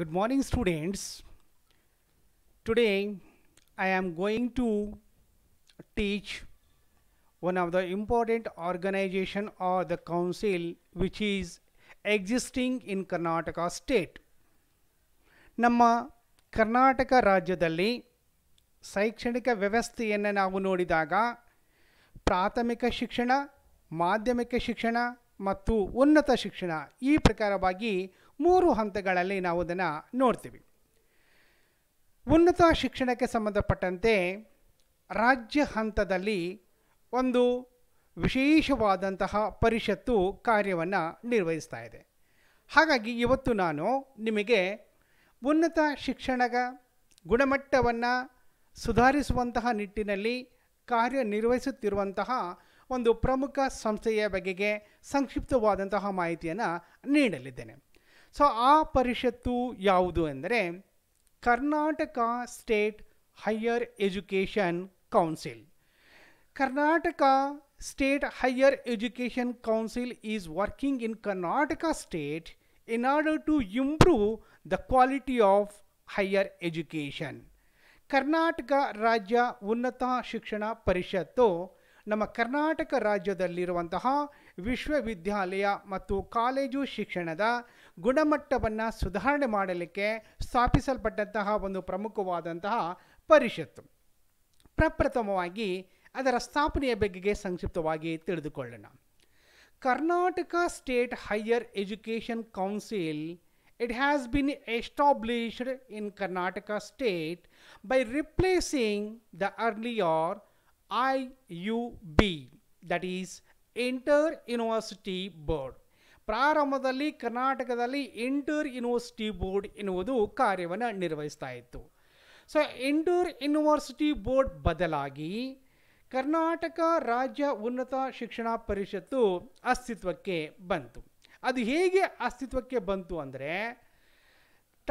Good morning students. Today I am going to teach one of the important organization or the council which is existing in Karnataka state. ನಮ್ಮ ಕರ್ನಾಟಕ ರಾಜ್ಯದಲ್ಲಿ ಶೈಕ್ಷಣಿಕ ವ್ಯವಸ್ಥೆಯನ್ನು ನಾವು ನೋಡಿದಾಗ ಪ್ರಾಥಮಿಕ ಶಿಕ್ಷಣ ಮಾಧ್ಯಮಿಕ ಶಿಕ್ಷಣ ಮತ್ತು ಉನ್ನತ ಶಿಕ್ಷಣ ಈ ಪ್ರಕಾರವಾಗಿ ಮೂರು ಹಂತಗಳಲ್ಲಿ ನಾವು ಅದನ್ನು ನೋಡ್ತೀವಿ ಉನ್ನತ ಶಿಕ್ಷಣಕ್ಕೆ ಸಂಬಂಧಪಟ್ಟಂತೆ ರಾಜ್ಯ ಹಂತದಲ್ಲಿ ಒಂದು ವಿಶೇಷವಾದಂತಹ ಪರಿಷತ್ತು ಕಾರ್ಯವನ್ನು ನಿರ್ವಹಿಸ್ತಾ ಇದೆ ಹಾಗಾಗಿ ಇವತ್ತು ನಾನು ನಿಮಗೆ ಉನ್ನತ ಶಿಕ್ಷಣದ ಗುಣಮಟ್ಟವನ್ನು ಸುಧಾರಿಸುವಂತಹ ನಿಟ್ಟಿನಲ್ಲಿ ಕಾರ್ಯನಿರ್ವಹಿಸುತ್ತಿರುವಂತಹ ಒಂದು ಪ್ರಮುಖ ಸಂಸ್ಥೆಯ ಬಗೆಗೆ ಸಂಕ್ಷಿಪ್ತವಾದಂತಹ ಮಾಹಿತಿಯನ್ನು ನೀಡಲಿದ್ದೇನೆ ಸೊ ಆ ಪರಿಷತ್ತು ಯಾವುದು ಅಂದರೆ Karnataka state higher education council Karnataka state higher education council is working in Karnataka state in order to improve the quality of higher education Karnataka ರಾಜ್ಯ ಉನ್ನತ ಶಿಕ್ಷಣ ಪರಿಷತ್ತು ನಮ್ಮ ಕರ್ನಾಟಕ ರಾಜ್ಯದಲ್ಲಿರುವಂತಹ ವಿಶ್ವವಿದ್ಯಾಲಯ ಮತ್ತು ಕಾಲೇಜು ಶಿಕ್ಷಣದ ಗುಣಮಟ್ಟವನ್ನು ಸುಧಾರಣೆ ಮಾಡಲಿಕ್ಕೆ ಸ್ಥಾಪಿಸಲ್ಪಟ್ಟಂತಹ ಒಂದು ಪ್ರಮುಖವಾದಂತಹ ಪರಿಷತ್ತು ಪ್ರಪ್ರಥಮವಾಗಿ ಅದರ ಸ್ಥಾಪನೆಯ ಬಗೆಗೆ ಸಂಕ್ಷಿಪ್ತವಾಗಿ ತಿಳಿದುಕೊಳ್ಳೋಣ Karnataka state higher education council it has been established Karnataka state state replacing replacing the R I U B that is inter university board ಪ್ರಾರಂಭದಲ್ಲಿ ಕರ್ನಾಟಕದಲ್ಲಿ ಇಂಟರ್ ಯೂನಿವರ್ಸಿಟಿ ಬೋರ್ಡ್ ಎನ್ನುವುದು ಕಾರ್ಯವನ್ನು ನಿರ್ವಹಿಸ್ತಾ ಇತ್ತು ಸೊ ಇಂಟರ್ ಯೂನಿವರ್ಸಿಟಿ ಬೋರ್ಡ್ ಬದಲಾಗಿ ಕರ್ನಾಟಕ ರಾಜ್ಯ ಉನ್ನತ ಶಿಕ್ಷಣ ಪರಿಷತ್ತು ಅಸ್ತಿತ್ವಕ್ಕೆ ಬಂತು ಅದು ಹೇಗೆ ಅಸ್ತಿತ್ವಕ್ಕೆ ಬಂತು ಅಂದರೆ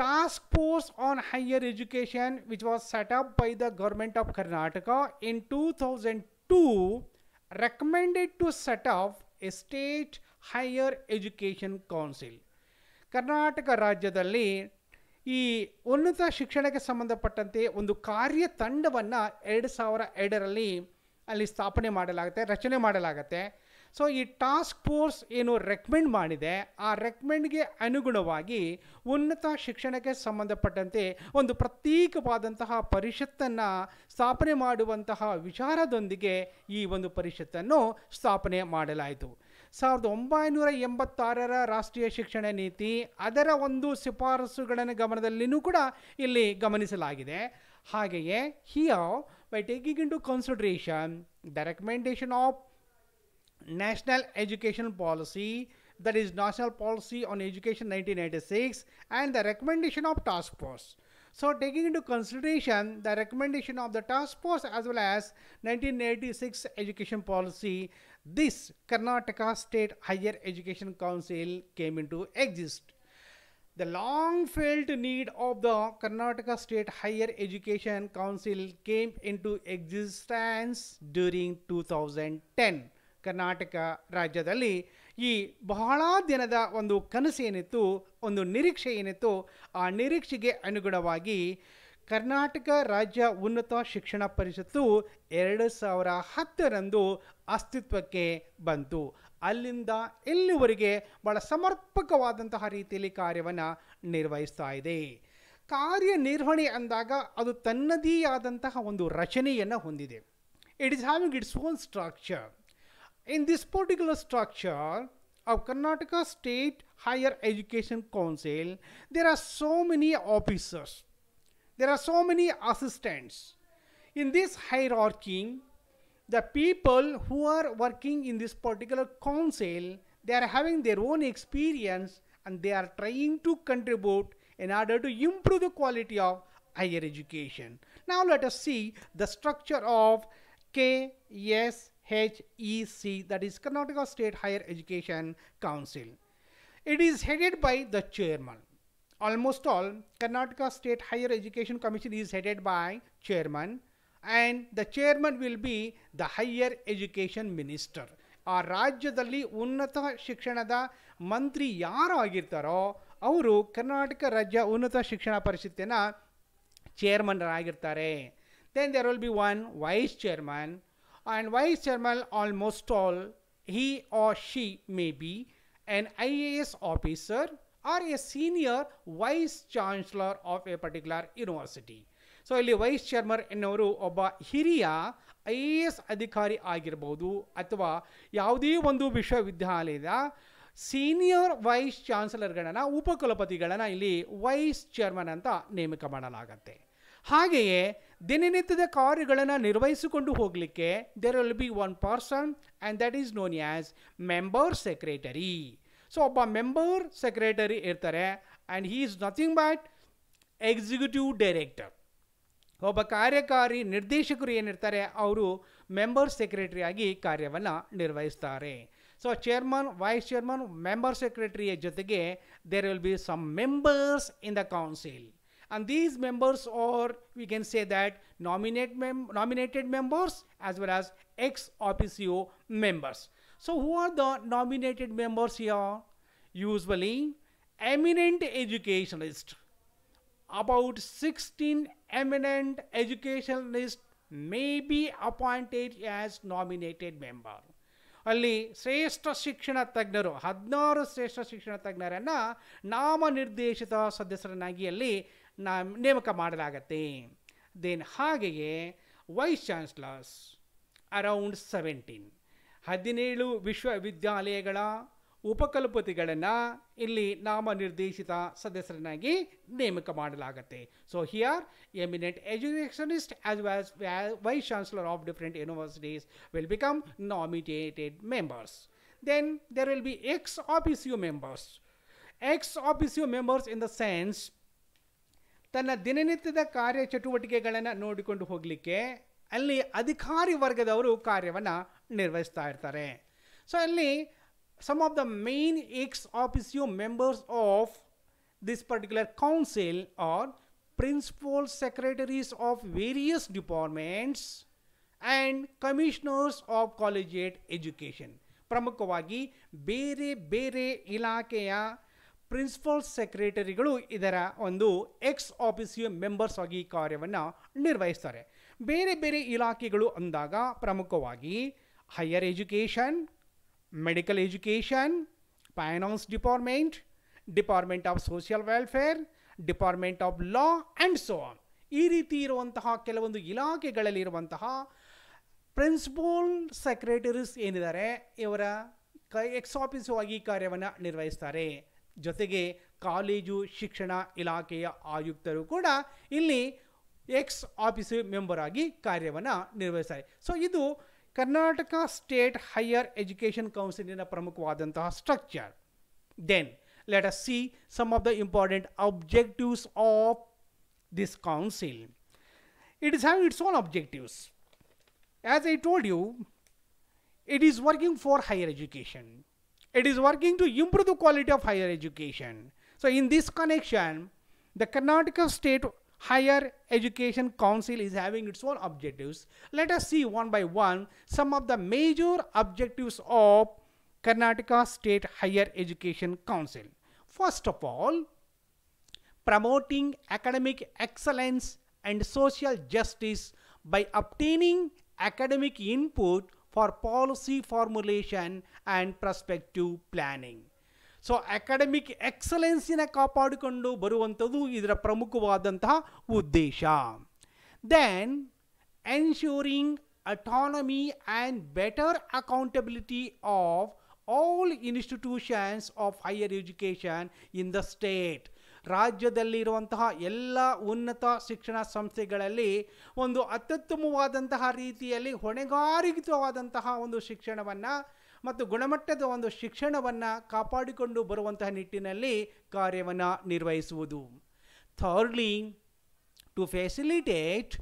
task force on higher education which was set up by the government of Karnataka in two thousand two recommended to set up a state higher education council Karnataka ರಾಜ್ಯದಲ್ಲಿ ಈ ಉನ್ನತ ಶಿಕ್ಷಣಕ್ಕೆ ಸಂಬಂಧಪಟ್ಟಂತೆ ಒಂದು ಕಾರ್ಯ ಎರಡು ಸಾವಿರ ಎರಡರಲ್ಲಿ ಅಲ್ಲಿ ಸ್ಥಾಪನೆ ಮಾಡಲಾಗುತ್ತೆ ರಚನೆ ಮಾಡಲಾಗುತ್ತೆ ಸೊ ಈ ಟಾಸ್ಕ್ ಫೋರ್ಸ್ ಏನು ರೆಕಮೆಂಡ್ ಮಾಡಿದೆ ಆ ರೆಕಮೆಂಡ್ಗೆ ಅನುಗುಣವಾಗಿ ಉನ್ನತ ಶಿಕ್ಷಣಕ್ಕೆ ಸಂಬಂಧಪಟ್ಟಂತೆ ಒಂದು ಪ್ರತ್ಯೇಕವಾದಂತಹ ಪರಿಷತ್ತನ್ನು ಸ್ಥಾಪನೆ ಮಾಡುವಂತಹ ವಿಚಾರದೊಂದಿಗೆ ಈ ಒಂದು ಪರಿಷತ್ತನ್ನು ಸ್ಥಾಪನೆ ಮಾಡಲಾಯಿತು ಸಾವಿರದ ಒಂಬೈನೂರ ಎಂಬತ್ತಾರರ ರಾಷ್ಟ್ರೀಯ ಶಿಕ್ಷಣ ನೀತಿ ಅದರ ಒಂದು ಶಿಫಾರಸುಗಳನ್ನು ಗಮನದಲ್ಲಿನೂ ಕೂಡ ಇಲ್ಲಿ ಗಮನಿಸಲಾಗಿದೆ ಹಾಗೆಯೇ hereby taking into consideration the recommendation of national education policy that is national policy on education nineteen ninety six and the recommendation of task force So taking into consideration the recommendation of the task force as well as 1986 education policy, this Karnataka State Higher Education Council came into exist. The long felt need of the Karnataka State Higher Education Council came into existence during 2010 Karnataka Rajadali. ಈ ಬಹಳ ದಿನದ ಒಂದು ಕನಸು ಏನಿತ್ತು ಒಂದು ನಿರೀಕ್ಷೆ ಏನಿತ್ತು ಆ ನಿರೀಕ್ಷೆಗೆ ಅನುಗುಣವಾಗಿ ಕರ್ನಾಟಕ ರಾಜ್ಯ ಉನ್ನತ ಶಿಕ್ಷಣ ಪರಿಷತ್ತು ಎರಡು ಸಾವಿರ ಹತ್ತರಂದು ಅಸ್ತಿತ್ವಕ್ಕೆ ಬಂತು ಅಲ್ಲಿಂದ ಇಲ್ಲಿವರೆಗೆ ಭಾಳ ಸಮರ್ಪಕವಾದಂತಹ ರೀತಿಯಲ್ಲಿ ಕಾರ್ಯವನ್ನು ನಿರ್ವಹಿಸ್ತಾ ಇದೆ ಕಾರ್ಯನಿರ್ವಹಣೆ ಅಂದಾಗ ಅದು ತನ್ನದೇ ಆದಂತಹ ಒಂದು ರಚನೆಯನ್ನು ಹೊಂದಿದೆ it is having its own structure In this particular structure of Karnataka State Higher Education Council, there are so many officers. There are so many assistants. In this hierarchy, the people who are working in this particular council, they are having their own experience and they are trying to contribute in order to improve the quality of higher education. Now let us see the structure of KS HEC, that is Karnataka State Higher Education Council. It is headed by the chairman. Almost all Karnataka State Higher Education Commission is headed by chairman and the chairman will be the higher education minister. Our Rajya Dalli Unnata Da Mantri Yara Agirtharo Auru Karnataka Rajya Unnata Shikshana Parishitena Chairman Agirtare. Then there will be one vice chairman and vice chairman almost all he or she may be an IAS officer or a senior vice chancellor of a particular university so ಇಲ್ಲಿ vice chairman ಎನ್ನುವರು ಒಬ್ಬ ಹಿರಿಯ I A S ಅಧಿಕಾರಿ ಆಗಿರ್ಬೋದು ಅಥವಾ ಯಾವುದೇ ಒಂದು ವಿಶ್ವವಿದ್ಯಾಲಯದ ಸೀನಿಯರ್ ವೈಸ್ ಚಾನ್ಸಲರ್ಗಳನ್ನು ಉಪಕುಲಪತಿಗಳನ್ನು ಇಲ್ಲಿ ವೈಸ್ ಚೇರ್ಮನ್ ಅಂತ ನೇಮಕ ಮಾಡಲಾಗತ್ತೆ ಹಾಗೆಯೇ ದಿನನಿತ್ಯದ ಕಾರ್ಯಗಳನ್ನು ನಿರ್ವಹಿಸಿಕೊಂಡು ಹೋಗಲಿಕ್ಕೆ there will be one person and that is known as member secretary so ಒಬ್ಬ ಮೆಂಬರ್ ಸೆಕ್ರೆಟರಿ ಇರ್ತಾರೆ and he is nothing but executive director ಒಬ್ಬ ಕಾರ್ಯಕಾರಿ ನಿರ್ದೇಶಕರು ಏನಿರ್ತಾರೆ ಅವರು ಮೆಂಬರ್ ಸೆಕ್ರೆಟರಿಯಾಗಿ ಕಾರ್ಯವನ್ನು ನಿರ್ವಹಿಸ್ತಾರೆ so chairman vice chairman member ಸೆಕ್ರೆಟರಿಯ ಜೊತೆಗೆ there will be some members in the council and these members or we can say that nominate mem nominated members as well as ex officio members. So who are the nominated members here? Usually eminent educationists. About 16 eminent educationalists may be appointed as nominated member. ಅಲ್ಲಿ ಶ್ರೇಷ್ಠ ಶಿಕ್ಷಣ ತಜ್ಞರು ಹದಿನಾರು ಶ್ರೇಷ್ಠ ಶಿಕ್ಷಣ ತಜ್ಞರನ್ನು ನಾಮನಿರ್ದೇಶಿತ ಸದಸ್ಯರನ್ನಾಗಿ ಅಲ್ಲಿ ನಾ ನೇಮಕ ಮಾಡಲಾಗತ್ತೆ ದೆನ್ ಹಾಗೆಯೇ ವೈಸ್ ಚಾನ್ಸ್ಲರ್ಸ್ ಅರೌಂಡ್ ಸೆವೆಂಟೀನ್ ಹದಿನೇಳು ವಿಶ್ವವಿದ್ಯಾಲಯಗಳ ಉಪಕಲ್ಪತಿಗಳನ್ನು ಇಲ್ಲಿ ನಾಮನಿರ್ದೇಶಿತ ಸದಸ್ಯರನ್ನಾಗಿ ನೇಮಕ ಮಾಡಲಾಗುತ್ತೆ so here eminent educationist as well as vice chancellor of different universities will become nominated members then there will be ex U members ex U members in the sense ತನ್ನ ದಿನನಿತ್ಯದ ಕಾರ್ಯ ಚಟುವಟಿಕೆಗಳನ್ನು ನೋಡಿಕೊಂಡು ಹೋಗಲಿಕ್ಕೆ ಅಲ್ಲಿ ಅಧಿಕಾರಿ ವರ್ಗದವರು ಕಾರ್ಯವನ್ನು ನಿರ್ವಹಿಸ್ತಾ ಇರ್ತಾರೆ ಸೊ ಅಲ್ಲಿ some of the main ex officio members of this particular council are principal secretaries of various departments and commissioners of collegiate education ಪ್ರಮುಖವಾಗಿ ಬೇರೆ ಬೇರೆ ಇಲಾಖೆಯ ಪ್ರಿನ್ಸಿಪಲ್ ಸೆಕ್ರೆಟರಿಗಳು ಇದರ ಒಂದು ಎಕ್ಸ್ ಆಫೀಸಿಯ ಮೆಂಬರ್ಸ್ ಆಗಿ ಕಾರ್ಯವನ್ನು ನಿರ್ವಹಿಸ್ತಾರೆ ಬೇರೆ ಬೇರೆ ಇಲಾಖೆಗಳು ಅಂದಾಗ ಪ್ರಮುಖವಾಗಿ higher education medical education finance department department of social welfare department of law and so on ಈ ರೀತಿ ಇರುವಂತಹ ಕೆಲವೊಂದು ಇಲಾಖೆಗಳಲ್ಲಿರುವಂತಹ ಪ್ರಿನ್ಸಿಪಲ್ ಸೆಕ್ರೆಟರೀಸ್ ಏನಿದ್ದಾರೆ ಇವರ ಕೈ ಎಕ್ಸ್ ಆಫೀಸು ಆಗಿ ಕಾರ್ಯವನ್ನು ನಿರ್ವಹಿಸ್ತಾರೆ ಯотеಗೆ ಕಾಲೇಜು ಶಿಕ್ಷಣ ಇಲಾಖೆಯ ಆಯುಕ್ತರು ಕೂಡ ಇಲ್ಲಿ ಎಕ್ಸ್ ಆಫೀಸರ್ मेंबर ಆಗಿ ಕಾರ್ಯವನ್ನ ನಿರ್ವಹಸೈ ಸೋ ಇದು Karnataka state higher education council ಇಂದ ಪ್ರಮುಖವಾದಂತಾ structure then let us see some of the important objectives of this council it has its own objectives as i told you it is working for higher education It is working to improve the quality of higher education. So in this connection, the Karnataka State Higher Education Council is having its own objectives. Let us see one by one some of the major objectives of Karnataka State Higher Education Council. First of all, promoting academic excellence and social justice by obtaining academic input for policy formulation and prospective planning. So academic excellence in a kapadukondu baruvantadu idra pramukhavadanta udesham. Then ensuring autonomy and better accountability of all institutions of higher education in the state. ರಾಜ್ಯದಲ್ಲಿರುವಂತಹ ಎಲ್ಲ ಉನ್ನತ ಶಿಕ್ಷಣ ಸಂಸ್ಥೆಗಳಲ್ಲಿ ಒಂದು ಅತ್ಯುತ್ತಮವಾದಂತಹ ರೀತಿಯಲ್ಲಿ ಹೊಣೆಗಾರಿತವಾದಂತಹ ಒಂದು ಶಿಕ್ಷಣವನ್ನು ಮತ್ತು ಗುಣಮಟ್ಟದ ಒಂದು ಶಿಕ್ಷಣವನ್ನು ಕಾಪಾಡಿಕೊಂಡು ಬರುವಂತಹ ನಿಟ್ಟಿನಲ್ಲಿ ಕಾರ್ಯವನ್ನು ನಿರ್ವಹಿಸುವುದು thirdly to facilitate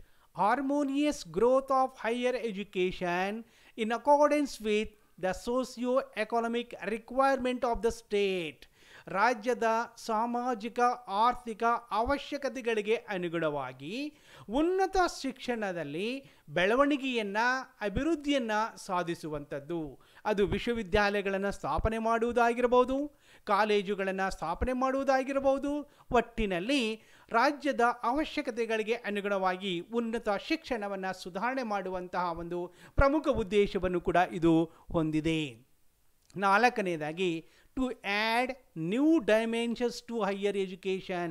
harmonious growth of higher education in accordance with the socio economic requirement of the state ರಾಜ್ಯದ ಸಾಮಾಜಿಕ ಆರ್ಥಿಕ ಅವಶ್ಯಕತೆಗಳಿಗೆ ಅನುಗುಣವಾಗಿ ಉನ್ನತ ಶಿಕ್ಷಣದಲ್ಲಿ ಬೆಳವಣಿಗೆಯನ್ನು ಅಭಿವೃದ್ಧಿಯನ್ನು ಸಾಧಿಸುವಂಥದ್ದು ಅದು ವಿಶ್ವವಿದ್ಯಾಲಯಗಳನ್ನು ಸ್ಥಾಪನೆ ಮಾಡುವುದಾಗಿರಬಹುದು ಕಾಲೇಜುಗಳನ್ನು ಸ್ಥಾಪನೆ ಮಾಡುವುದಾಗಿರಬಹುದು ಒಟ್ಟಿನಲ್ಲಿ ರಾಜ್ಯದ ಅವಶ್ಯಕತೆಗಳಿಗೆ ಅನುಗುಣವಾಗಿ ಉನ್ನತ ಶಿಕ್ಷಣವನ್ನು ಸುಧಾರಣೆ ಮಾಡುವಂತಹ ಒಂದು ಪ್ರಮುಖ ಉದ್ದೇಶವನ್ನು ಕೂಡ ಇದು ಹೊಂದಿದೆ ನಾಲ್ಕನೇದಾಗಿ to add new dimensions to higher education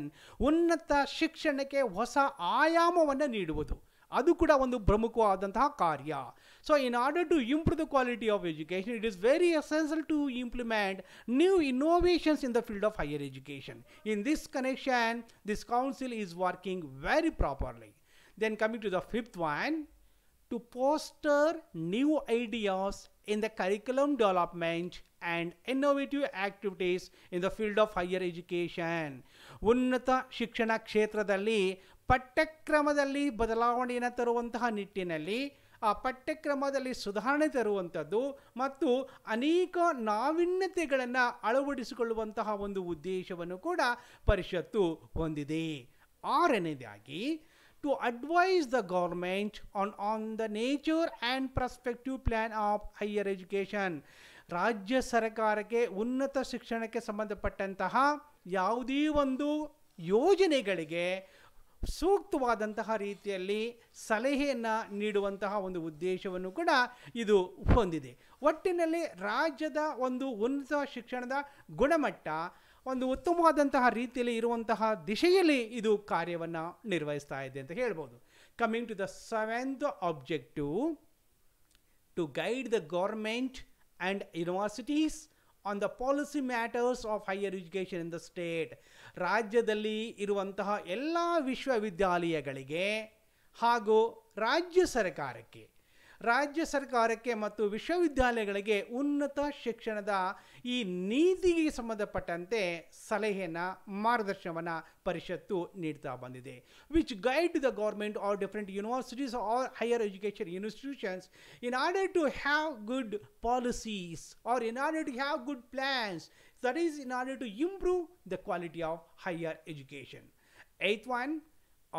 ಉನ್ನತ ಶಿಕ್ಷಣಕ್ಕೆ ಹೊಸ ಆಯಾಮವನ್ನು ನೀಡುವುದು ಅದು ಕೂಡ ಒಂದು ಪ್ರಮುಖವಾದಂತಹ ಕಾರ್ಯ so in order to improve the quality of education it is very essential to implement new innovations in the field of higher education in this connection this council is working very properly then coming to the fifth one to foster new ideas in the curriculum development and innovative activities in the field of higher education unnata shikshana kshetra dali pattakramadalli badalavane taruvantaha nittinalli a pattakramadalli sudharane taruvantaddu mattu aneka navinnategalanna alavadiskoluvantaha ondu uddeshavannu kuda parishattu hondide arene dayagi to advise the government on on the nature and prospective plan of higher education ರಾಜ್ಯ ಸರ್ಕಾರಕ್ಕೆ ಉನ್ನತ ಶಿಕ್ಷಣಕ್ಕೆ ಸಂಬಂಧಪಟ್ಟಂತಹ ಯಾವುದೇ ಒಂದು ಯೋಜನೆಗಳಿಗೆ ಸೂಕ್ತವಾದಂತಹ ರೀತಿಯಲ್ಲಿ ಸಲಹೆಯನ್ನು ನೀಡುವಂತಹ ಒಂದು ಉದ್ದೇಶವನ್ನು ಕೂಡ ಇದು ಹೊಂದಿದೆ ಒಟ್ಟಿನಲ್ಲಿ ರಾಜ್ಯದ ಒಂದು ಉನ್ನತ ಶಿಕ್ಷಣದ ಗುಣಮಟ್ಟ ಒಂದು ಉತ್ತಮವಾದಂತಹ ರೀತಿಯಲ್ಲಿ ಇರುವಂತಹ ದಿಶೆಯಲ್ಲಿ ಇದು ಕಾರ್ಯವನ್ನು ನಿರ್ವಹಿಸ್ತಾ ಇದೆ ಅಂತ ಹೇಳ್ಬೋದು coming to the seventh objective to guide the government and universities on the policy matters of higher education in the state ರಾಜ್ಯದಲ್ಲಿ ಇರುವಂತಹ ಎಲ್ಲ ವಿಶ್ವವಿದ್ಯಾಲಯಗಳಿಗೆ ಹಾಗೂ ರಾಜ್ಯ ಸರ್ಕಾರಕ್ಕೆ ರಾಜ್ಯ ಸರ್ಕಾರಕ್ಕೆ ಮತ್ತು ವಿಶ್ವವಿದ್ಯಾಲಯಗಳಿಗೆ ಉನ್ನತ ಶಿಕ್ಷಣದ ಈ ನೀತಿಗೆ ಸಂಬಂಧಪಟ್ಟಂತೆ ಸಲಹೆನ ಮಾರ್ಗದರ್ಶನವನ್ನು ಪರಿಷತ್ತು ನೀಡ್ತಾ ಬಂದಿದೆ which guide the government or different universities or higher education institutions in order to have good policies or in order to have good plans that is in order to improve the quality of higher education eighth one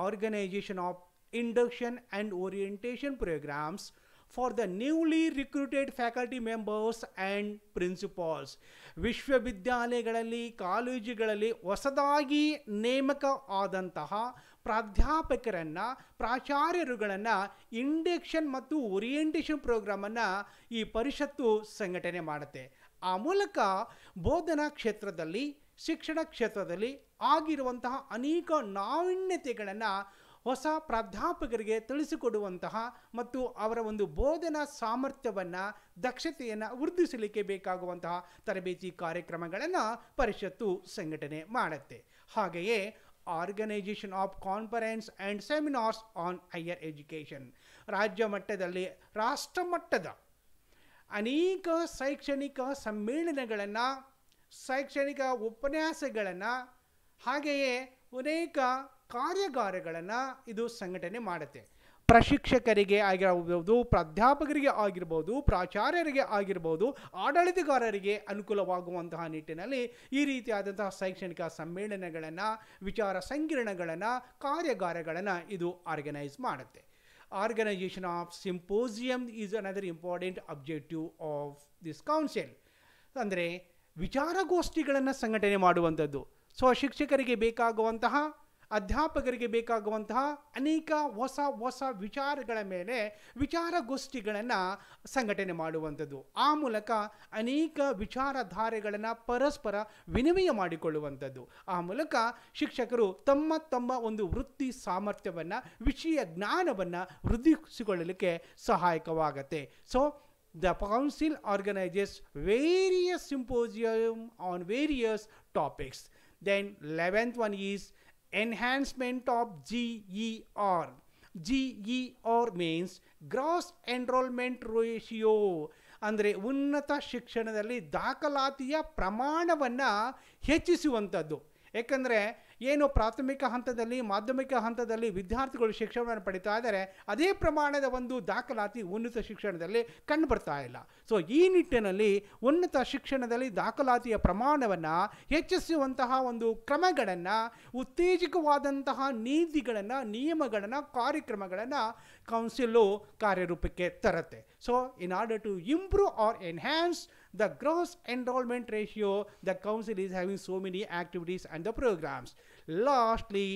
organisation of induction and orientation programmes for the newly recruited faculty members and principals ವಿಶ್ವವಿದ್ಯಾಲಯಗಳಲ್ಲಿ ಕಾಲೇಜುಗಳಲ್ಲಿ ಹೊಸದಾಗಿ ನೇಮಕ ಆದಂತಹ ಪ್ರಾಧ್ಯಾಪಕರನ್ನು ಪ್ರಾಚಾರ್ಯರುಗಳನ್ನು induction ಮತ್ತು orientation ಪ್ರೋಗ್ರಾಮನ್ನು ಈ ಪರಿಷತ್ತು ಸಂಘಟನೆ ಮಾಡುತ್ತೆ ಆ ಮೂಲಕ ಬೋಧನಾ ಕ್ಷೇತ್ರದಲ್ಲಿ ಶಿಕ್ಷಣ ಕ್ಷೇತ್ರದಲ್ಲಿ ಆಗಿರುವಂತಹ ಅನೇಕ ನಾವೀಣ್ಯತೆಗಳನ್ನು ಹೊಸ ಪ್ರಾಧ್ಯಾಪಕರಿಗೆ ತಿಳಿಸಿಕೊಡುವಂತಹ ಮತ್ತು ಅವರ ಒಂದು ಬೋಧನಾ ಸಾಮರ್ಥ್ಯವನ್ನು ದಕ್ಷತೆಯನ್ನು ವೃದ್ಧಿಸಲಿಕ್ಕೆ ಬೇಕಾಗುವಂತಹ ತರಬೇತಿ ಕಾರ್ಯಕ್ರಮಗಳನ್ನು ಪರಿಷತ್ತು ಸಂಘಟನೆ ಮಾಡುತ್ತೆ ಹಾಗೆಯೇ organisation of conference and seminars on higher education ರಾಜ್ಯ ಮಟ್ಟದಲ್ಲಿ ರಾಷ್ಟ್ರ ಮಟ್ಟದ ಅನೇಕ ಶೈಕ್ಷಣಿಕ ಸಮ್ಮೇಳನಗಳನ್ನು ಶೈಕ್ಷಣಿಕ ಉಪನ್ಯಾಸಗಳನ್ನು ಹಾಗೆಯೇ ಅನೇಕ ಕಾರ್ಯಾಗಾರಗಳನ್ನು ಇದು ಸಂಘಟನೆ ಮಾಡುತ್ತೆ ಪ್ರಶಿಕ್ಷಕರಿಗೆ ಆಗಿರಬಹುದು ಪ್ರಾಧ್ಯಾಪಕರಿಗೆ ಆಗಿರ್ಬೋದು ಪ್ರಾಚಾರ್ಯರಿಗೆ ಆಗಿರ್ಬೋದು ಆಡಳಿತಗಾರರಿಗೆ ಅನುಕೂಲವಾಗುವಂತಹ ನಿಟ್ಟಿನಲ್ಲಿ ಈ ರೀತಿಯಾದಂತಹ ಶೈಕ್ಷಣಿಕ ಸಮ್ಮೇಳನಗಳನ್ನು ವಿಚಾರ ಸಂಕಿರಣಗಳನ್ನು ಕಾರ್ಯಾಗಾರಗಳನ್ನು ಇದು ಆರ್ಗನೈಸ್ ಮಾಡುತ್ತೆ organisation of symposium is another important objective of this council ಅಂದರೆ ವಿಚಾರಗೋಷ್ಠಿಗಳನ್ನು ಸಂಘಟನೆ ಮಾಡುವಂಥದ್ದು ಸೊ ಶಿಕ್ಷಕರಿಗೆ ಬೇಕಾಗುವಂತಹ ಅಧ್ಯಾಪಕರಿಗೆ ಬೇಕಾಗುವಂತಹ ಅನೇಕ ಹೊಸ ಹೊಸ ವಿಚಾರಗಳ ಮೇಲೆ ವಿಚಾರಗೋಷ್ಠಿಗಳನ್ನು ಸಂಘಟನೆ ಮಾಡುವಂಥದ್ದು ಆ ಮೂಲಕ ಅನೇಕ ವಿಚಾರಧಾರೆಗಳನ್ನು ಪರಸ್ಪರ ವಿನಿಮಯ ಮಾಡಿಕೊಳ್ಳುವಂಥದ್ದು ಆ ಮೂಲಕ ಶಿಕ್ಷಕರು ತಮ್ಮ ತಮ್ಮ ಒಂದು ವೃತ್ತಿ ಸಾಮರ್ಥ್ಯವನ್ನು ವಿಷಯ ಜ್ಞಾನವನ್ನು ವೃದ್ಧಿಸಿಕೊಳ್ಳಲಿಕ್ಕೆ ಸಹಾಯಕವಾಗತ್ತೆ so the council organises various symposium on various topics then eleventh one is enhancement of GER. GER means gross enrollment ratio ಅಂದರೆ ಉನ್ನತ ಶಿಕ್ಷಣದಲ್ಲಿ ದಾಖಲಾತಿಯ ಪ್ರಮಾಣವನ್ನು ಹೆಚ್ಚಿಸುವಂಥದ್ದು ಏಕೆಂದರೆ ಏನು ಪ್ರಾಥಮಿಕ ಹಂತದಲ್ಲಿ ಮಾಧ್ಯಮಿಕ ಹಂತದಲ್ಲಿ ವಿದ್ಯಾರ್ಥಿಗಳು ಶಿಕ್ಷಣವನ್ನು ಪಡಿತಾ ಇದ್ದಾರೆ ಅದೇ ಪ್ರಮಾಣದ ಒಂದು ದಾಖಲಾತಿ ಉನ್ನತ ಶಿಕ್ಷಣದಲ್ಲಿ ಕಂಡು ಬರ್ತಾ ಇಲ್ಲ ಸೊ ಈ ನಿಟ್ಟಿನಲ್ಲಿ ಉನ್ನತ ಶಿಕ್ಷಣದಲ್ಲಿ ದಾಖಲಾತಿಯ ಪ್ರಮಾಣವನ್ನು ಹೆಚ್ಚಿಸುವಂತಹ ಒಂದು ಕ್ರಮಗಳನ್ನು ಉತ್ತೇಜಕವಾದಂತಹ ನೀತಿಗಳನ್ನು ನಿಯಮಗಳನ್ನು ಕಾರ್ಯಕ್ರಮಗಳನ್ನು ಕೌನ್ಸಿಲು ಕಾರ್ಯರೂಪಕ್ಕೆ ತರುತ್ತೆ so in order to improve or enhance the gross enrolment ratio the council is having so many activities and the programmes Lastly,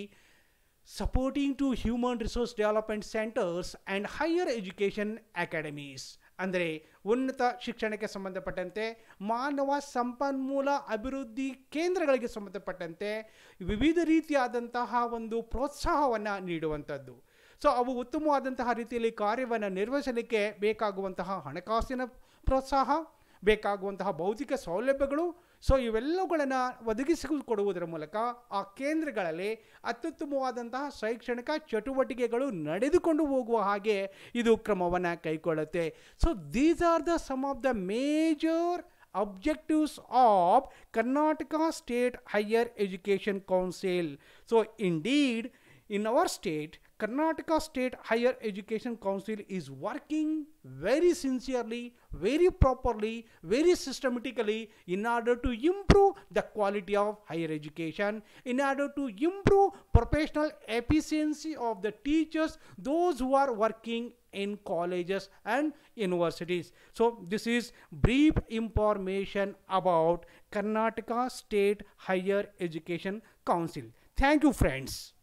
supporting to human resource development centres and higher education academies ಅಂದರೆ ಉನ್ನತ ಶಿಕ್ಷಣಕ್ಕೆ ಸಂಬಂಧಪಟ್ಟಂತೆ ಮಾನವ ಸಂಪನ್ಮೂಲ ಅಭಿವೃದ್ಧಿ ಕೇಂದ್ರಗಳಿಗೆ ಸಂಬಂಧಪಟ್ಟಂತೆ ವಿವಿಧ ರೀತಿಯಾದಂತಹ ಒಂದು ಪ್ರೋತ್ಸಾಹವನ್ನು ನೀಡುವಂಥದ್ದು ಸೊ ಅವು ಉತ್ತಮವಾದಂತಹ ರೀತಿಯಲ್ಲಿ ಕಾರ್ಯವನ್ನು ನಿರ್ವಹಿಸಲಿಕ್ಕೆ ಬೇಕಾಗುವಂತಹ ಹಣಕಾಸಿನ ಪ್ರೋತ್ಸಾಹ ಬೇಕಾಗುವಂತಹ ಭೌತಿಕ ಸೌಲಭ್ಯಗಳು ಸೊ ಇವೆಲ್ಲವುಗಳನ್ನು ಒದಗಿಸಿಕೊಡುವುದರ ಮೂಲಕ ಆ ಕೇಂದ್ರಗಳಲ್ಲಿ ಅತ್ಯುತ್ತಮವಾದಂತಹ ಶೈಕ್ಷಣಿಕ ಚಟುವಟಿಕೆಗಳು ನಡೆದುಕೊಂಡು ಹೋಗುವ ಹಾಗೆ ಇದು ಕ್ರಮವನ್ನು ಕೈಗೊಳ್ಳುತ್ತೆ so these are the some of the major objectives of Karnataka state higher education Council so indeed in our state Karnataka State Higher Education Council is working very sincerely, very properly, very systematically in order to improve the quality of higher education, in order to improve professional efficiency of the teachers, those who are working in colleges and universities. So this is brief information about Karnataka State Higher Education Council. Thank you friends.